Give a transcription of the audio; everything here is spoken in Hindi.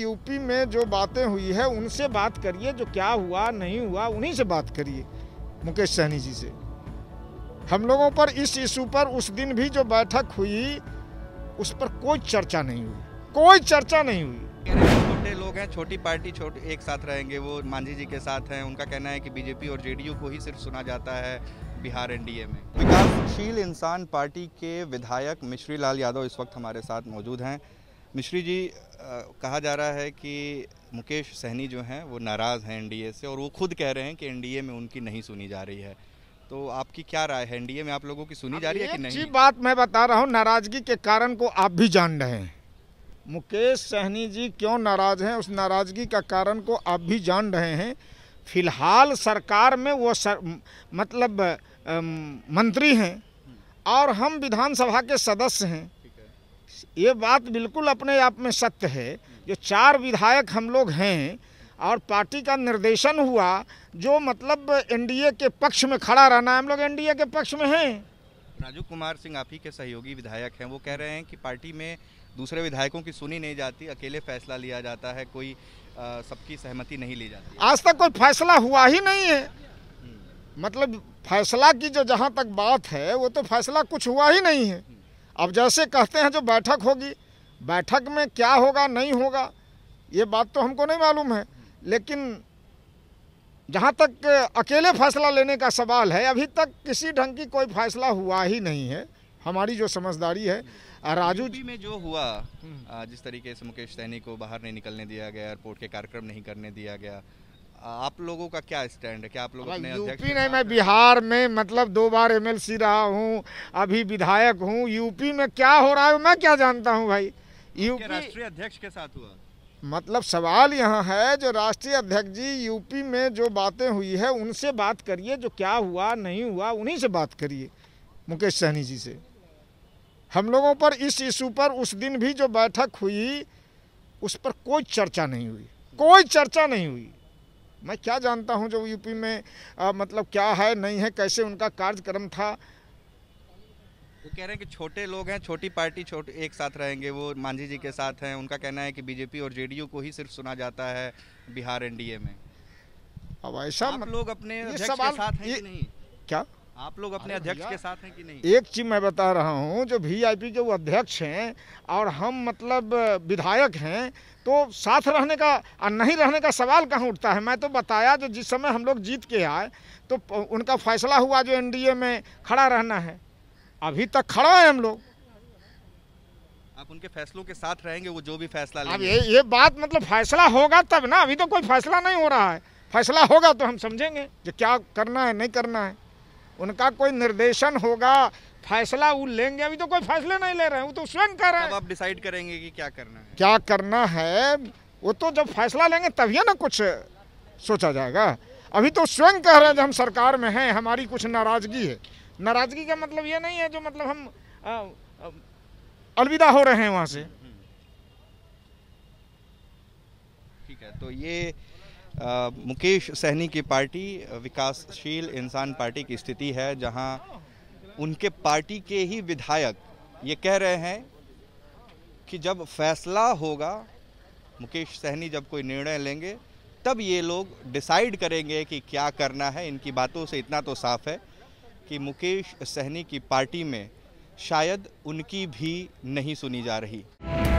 यूपी में जो बातें हुई है उनसे बात करिए जो क्या हुआ नहीं हुआ उन्हीं से बात करिए मुकेश सहनी जी से हम लोगों पर इस इशू पर उस दिन भी जो बैठक हुई उस पर कोई चर्चा नहीं हुई कोई चर्चा नहीं हुई छोटे लोग हैं छोटी पार्टी छोटे एक साथ रहेंगे वो मांझी जी के साथ हैं उनका कहना है कि बीजेपी और जेडीयू को ही सिर्फ सुना जाता है बिहार एनडीए में विकासशील इंसान पार्टी के विधायक मिश्री लाल यादव इस वक्त हमारे साथ मौजूद हैं मिश्री जी आ, कहा जा रहा है कि मुकेश सहनी जो हैं वो नाराज़ हैं एनडीए से और वो खुद कह रहे हैं कि एनडीए में उनकी नहीं सुनी जा रही है तो आपकी क्या राय है एनडीए में आप लोगों की सुनी जा रही है कि नहीं बात मैं बता रहा हूँ नाराज़गी के कारण को आप भी जान रहे हैं मुकेश सहनी जी क्यों नाराज़ हैं उस नाराज़गी का कारण को आप भी जान रहे हैं फिलहाल सरकार में वो सर, मतलब मंत्री हैं और हम विधानसभा के सदस्य हैं ये बात बिल्कुल अपने आप में सत्य है जो चार विधायक हम लोग हैं और पार्टी का निर्देशन हुआ जो मतलब एनडीए के पक्ष में खड़ा रहना हम लोग एनडीए के पक्ष में हैं राजू कुमार सिंह आप ही के सहयोगी विधायक हैं वो कह रहे हैं कि पार्टी में दूसरे विधायकों की सुनी नहीं जाती अकेले फैसला लिया जाता है कोई सबकी सहमति नहीं ली जाती आज तक कोई फैसला हुआ ही नहीं है हम्म। मतलब फैसला की जो जहाँ तक बात है वो तो फैसला कुछ हुआ ही नहीं है हम्म। अब जैसे कहते हैं जो बैठक होगी बैठक में क्या होगा नहीं होगा ये बात तो हमको नहीं मालूम है लेकिन जहाँ तक अकेले फैसला लेने का सवाल है अभी तक किसी ढंग की कोई फैसला हुआ ही नहीं है हमारी जो समझदारी है राजू जी में जो हुआ हम्म। जिस तरीके से मुकेश सैनी को बाहर नहीं निकलने दिया गया एयरपोर्ट के कार्यक्रम नहीं करने दिया गया आप लोगों का क्या स्टैंड है क्या आप लोग अपने यूपी नहीं मैं बिहार में मतलब दो बार एमएलसी रहा हूँ अभी विधायक हूँ यूपी में क्या हो रहा है मैं क्या जानता हूँ भाई यूपी राष्ट्रीय अध्यक्ष के साथ हुआ मतलब सवाल यहाँ है जो राष्ट्रीय अध्यक्ष जी यूपी में जो बातें हुई है उनसे बात करिए जो क्या हुआ नहीं हुआ उन्हीं से बात करिए मुकेश सहनी जी से हम लोगों पर इस इशू पर उस दिन भी जो बैठक हुई उस पर कोई चर्चा नहीं हुई कोई चर्चा नहीं हुई मैं क्या जानता हूँ जो यूपी में आ, मतलब क्या है नहीं है कैसे उनका कार्यक्रम था वो कह रहे हैं कि छोटे लोग हैं छोटी पार्टी छोटे एक साथ रहेंगे वो मांझी जी के साथ हैं उनका कहना है कि बीजेपी और जेडीयू को ही सिर्फ सुना जाता है बिहार एनडीए में अब ऐसा आप मत... लोग अपने ये सवाल के साथ हैं ये... कि नहीं क्या आप लोग अपने अध्यक्ष के साथ हैं कि नहीं एक चीज मैं बता रहा हूं जो वीआईपी के वो अध्यक्ष हैं और हम मतलब विधायक हैं तो साथ रहने का और नहीं रहने का सवाल कहाँ उठता है मैं तो बताया जो जिस समय हम लोग जीत के आए तो उनका फैसला हुआ जो एनडीए में खड़ा रहना है अभी तक खड़ा है हम लोग आप उनके फैसलों के साथ रहेंगे वो जो भी फैसला अब ये ये बात मतलब फैसला होगा तब ना अभी तो कोई फैसला नहीं हो रहा है फैसला होगा तो हम समझेंगे कि क्या करना है नहीं करना है उनका कोई निर्देशन होगा फैसला वो लेंगे अभी तो कोई फैसले नहीं ले रहे हैं वो तो स्वयं कर रहे हैं आप डिसाइड करेंगे कि क्या करना है क्या करना है वो तो जब फैसला लेंगे तभी ना कुछ सोचा जाएगा अभी तो स्वयं कह रहे हैं जब हम सरकार में हैं हमारी कुछ नाराज़गी है नाराज़गी का मतलब ये नहीं है जो मतलब हम अलविदा हो रहे हैं वहाँ से हम्म, हम्म। ठीक है तो ये मुकेश सहनी की पार्टी विकासशील इंसान पार्टी की स्थिति है जहां उनके पार्टी के ही विधायक ये कह रहे हैं कि जब फैसला होगा मुकेश सहनी जब कोई निर्णय लेंगे तब ये लोग डिसाइड करेंगे कि क्या करना है इनकी बातों से इतना तो साफ है कि मुकेश सहनी की पार्टी में शायद उनकी भी नहीं सुनी जा रही